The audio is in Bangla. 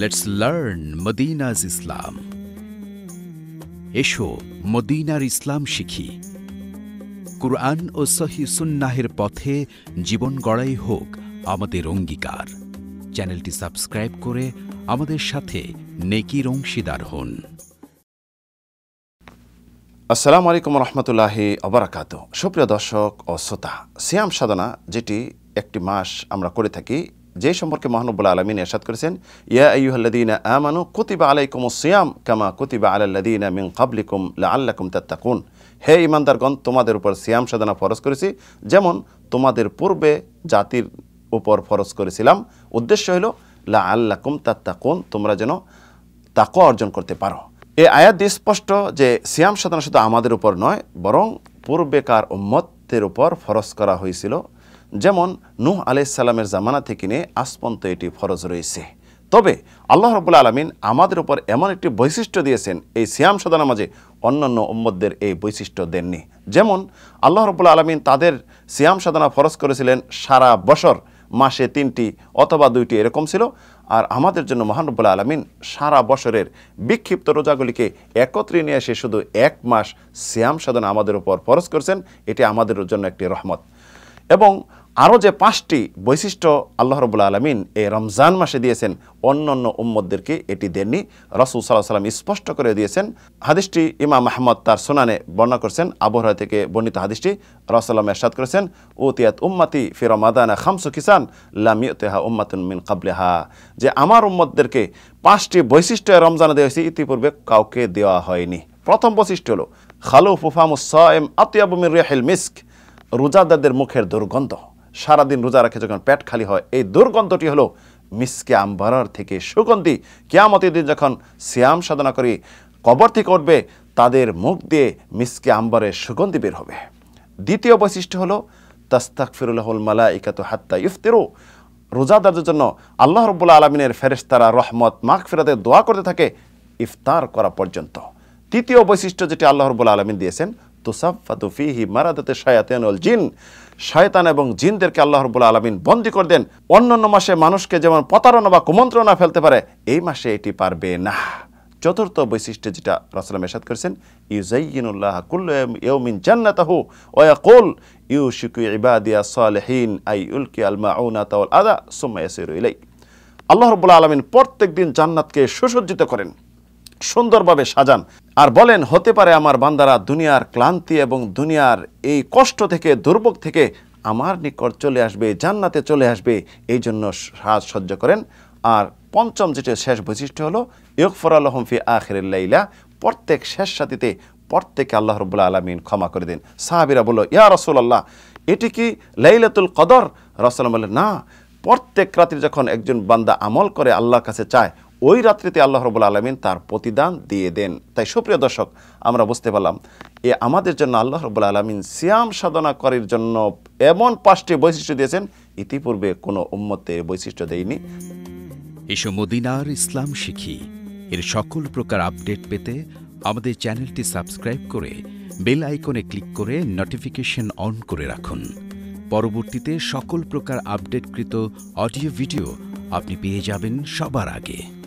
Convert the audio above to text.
লেটস লার্ন মদিনাজ ইসলাম এসো মদিনার ইসলাম শিখি কুরআন ও সহি সুন্নাহের পথে জীবন গড়াই হোক আমাদের অঙ্গীকার চ্যানেলটি সাবস্ক্রাইব করে আমাদের সাথে নেকির অংশীদার হন আসসালামু আলাইকুম রহমতুল্লাহি অবরাকাত সুপ্রিয় দর্শক ও শ্রোতা সিয়াম সাধনা যেটি একটি মাস আমরা করে থাকি যে সম্পর্কে মহানবুল আলমিন এরশাদ করেছেন ইয়া আইহ্লাদিনা আমানু কুতিবা আলাইকুম সিয়াম কামা কুতিবা আলাল্লাদিনা মিং কাবলিকুম আল্লাকুম তাত্তাকুন হে ইমানদারগণ তোমাদের উপর সিয়াম সাধনা ফরজ করেছি যেমন তোমাদের পূর্বে জাতির উপর ফরজ করেছিলাম উদ্দেশ্য হলো লা আল্লাকুম তাত্তাকুন তোমরা যেন তাক অর্জন করতে পারো এ আয়াত স্পষ্ট যে সিয়াম সাধনা শুধু আমাদের উপর নয় বরং পূর্বেকার উম্মতের উপর ফরজ করা হয়েছিল যেমন নূহ আলাইসাল্লামের জামানা থেকে নিয়ে আসপন্ত এটি ফরজ রয়েছে তবে আল্লাহ রবুল আলমিন আমাদের উপর এমন একটি বৈশিষ্ট্য দিয়েছেন এই সিয়াম সদানা মাঝে অন্যান্য উম্মদদের এই বৈশিষ্ট্য দেননি যেমন আল্লাহ রবুল আলমিন তাদের সিয়াম সাধনা ফরজ করেছিলেন সারা বছর মাসে তিনটি অথবা দুইটি এরকম ছিল আর আমাদের জন্য মহানবুল্লা আলমিন সারা বছরের বিক্ষিপ্ত রোজাগুলিকে একত্রে নিয়ে এসে শুধু এক মাস সিয়াম সাধনা আমাদের উপর ফরজ করেছেন এটি আমাদের জন্য একটি রহমত এবং আরও যে পাঁচটি বৈশিষ্ট্য আল্লাহ রবুল্লা আলমিন এই রমজান মাসে দিয়েছেন অন্য অন্য উম্মদদেরকে এটি দেননি রসুল সাল্লাহ সাল্লাম স্পষ্ট করে দিয়েছেন হাদিসটি ইমাম আহমদ তার সোনানে বর্ণনা করছেন আবহাওয়া থেকে বর্ণিত হাদিসটি রসাল্লাম এরশাদ করেছেন ও তিয়াত উম্মাতি ফির মাদানা খামসু কিসান তেহা উম্মাতুন মিন কাবলেহা যে আমার উম্মদদেরকে পাঁচটি বৈশিষ্ট্য রমজান দেওয়া হয়েছে ইতিপূর্বে কাউকে দেওয়া হয়নি প্রথম বৈশিষ্ট্য হল খালু ফুফামুসম আতিয়াবুমির রেহেল মিস্ক রোজাদারদের মুখের দুর্গন্ধ সারাদিন রোজা রাখে যখন পেট খালি হয় এই দুর্গন্ধটি হলো মিসকে আম্বারার থেকে সুগন্ধি কেয়ামতের দিন যখন শ্যাম সাধনা করে কবর থেকে উঠবে তাদের মুখ দিয়ে মিসকে আম্বারের সুগন্ধি বের হবে দ্বিতীয় বৈশিষ্ট্য হলো তাস্তাক ফিরুল্লাহুল মালা ইকাত হাত্তা ইফতেরো রোজাদারদের জন্য আল্লাহ রব্বুল্লা আলমিনের ফেরেস্তারা রহমত মাখ ফেরাতে দোয়া করতে থাকে ইফতার করা পর্যন্ত তৃতীয় বৈশিষ্ট্য যেটি আল্লাহ রব্বুল্লা আলমিন দিয়েছেন তুসাফাতু ফিহি মারাদাতে শায়াতেনুল জিন শয়তান এবং জিনদেরকে আল্লাহ রবুল্লা আলমিন বন্দি করে দেন অন্যান্য মাসে মানুষকে যেমন প্রতারণা বা কুমন্ত্রণা ফেলতে পারে এই মাসে এটি পারবে না চতুর্থ বৈশিষ্ট্য যেটা রাসুলাম এসাদ করেছেন ইউজাইনুল্লাহ কুল্লিন জান্নাতাহু ওয়াকুল ইউ শিকু ইবাদিয়া সালেহীন আই উলকি আলমা আদা সুম্মা ইয়াসিরু ইলাই আল্লাহ রবুল্লা আলমিন প্রত্যেক জান্নাতকে সুসজ্জিত করেন সুন্দরভাবে সাজান আর বলেন হতে পারে আমার বান্দারা দুনিয়ার ক্লান্তি এবং দুনিয়ার এই কষ্ট থেকে দুর্ভোগ থেকে আমার নিকট চলে আসবে জান্নাতে চলে আসবে এই জন্য সাজসজ্জ করেন আর পঞ্চম যেটি শেষ বৈশিষ্ট্য হলো ইকফর আলহমফি লাইলা প্রত্যেক শেষ সাথীতে প্রত্যেকে আল্লাহ রবুল্লা আলমিন ক্ষমা করে দিন সাহাবিরা বলল ইয়া রসুল আল্লাহ এটি কি লাইলাতুল কদর রসলাম বললেন না প্রত্যেক রাত্রি যখন একজন বান্দা আমল করে আল্লাহর কাছে চায় ওই রাত্রিতে আল্লাহ রবুল আলমিন তার প্রতিদান দিয়ে দেন তাই সুপ্রিয় দর্শক আমরা বুঝতে পারলাম এ আমাদের জন্য আল্লাহ রবুল আলমিন সিয়াম সাধনা করার জন্য এমন পাঁচটি বৈশিষ্ট্য দিয়েছেন ইতিপূর্বে কোনো উম্মতে বৈশিষ্ট্য দেয়নি এসব মদিনার ইসলাম শিখি এর সকল প্রকার আপডেট পেতে আমাদের চ্যানেলটি সাবস্ক্রাইব করে বেল আইকনে ক্লিক করে নোটিফিকেশন অন করে রাখুন পরবর্তীতে সকল প্রকার আপডেটকৃত অডিও ভিডিও আপনি পেয়ে যাবেন সবার আগে